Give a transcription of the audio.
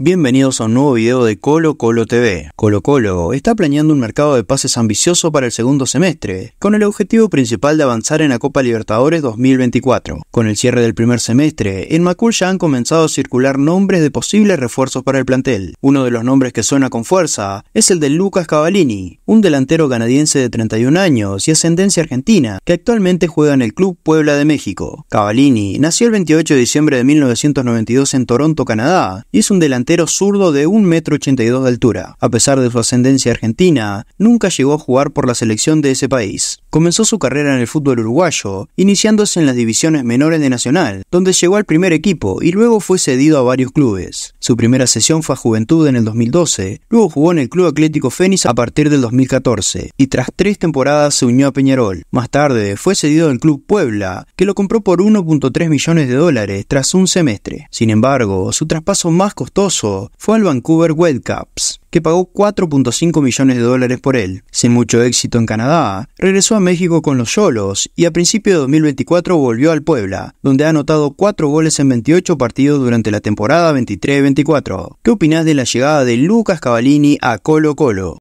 Bienvenidos a un nuevo video de Colo Colo TV. Colo Colo está planeando un mercado de pases ambicioso para el segundo semestre, con el objetivo principal de avanzar en la Copa Libertadores 2024. Con el cierre del primer semestre, en Macul ya han comenzado a circular nombres de posibles refuerzos para el plantel. Uno de los nombres que suena con fuerza es el de Lucas Cavallini, un delantero canadiense de 31 años y ascendencia argentina, que actualmente juega en el Club Puebla de México. Cavallini nació el 28 de diciembre de 1992 en Toronto, Canadá, y es un delantero delantero zurdo de 1,82m de altura. A pesar de su ascendencia argentina, nunca llegó a jugar por la selección de ese país. Comenzó su carrera en el fútbol uruguayo, iniciándose en las divisiones menores de Nacional, donde llegó al primer equipo y luego fue cedido a varios clubes. Su primera sesión fue a Juventud en el 2012, luego jugó en el Club Atlético Fénix a partir del 2014 y tras tres temporadas se unió a Peñarol. Más tarde fue cedido al Club Puebla, que lo compró por 1.3 millones de dólares tras un semestre. Sin embargo, su traspaso más costoso fue al Vancouver Whitecaps, que pagó 4.5 millones de dólares por él. Sin mucho éxito en Canadá, regresó a México con los Solos y a principios de 2024 volvió al Puebla, donde ha anotado cuatro goles en 28 partidos durante la temporada 23-24. ¿Qué opinas de la llegada de Lucas Cavallini a Colo Colo?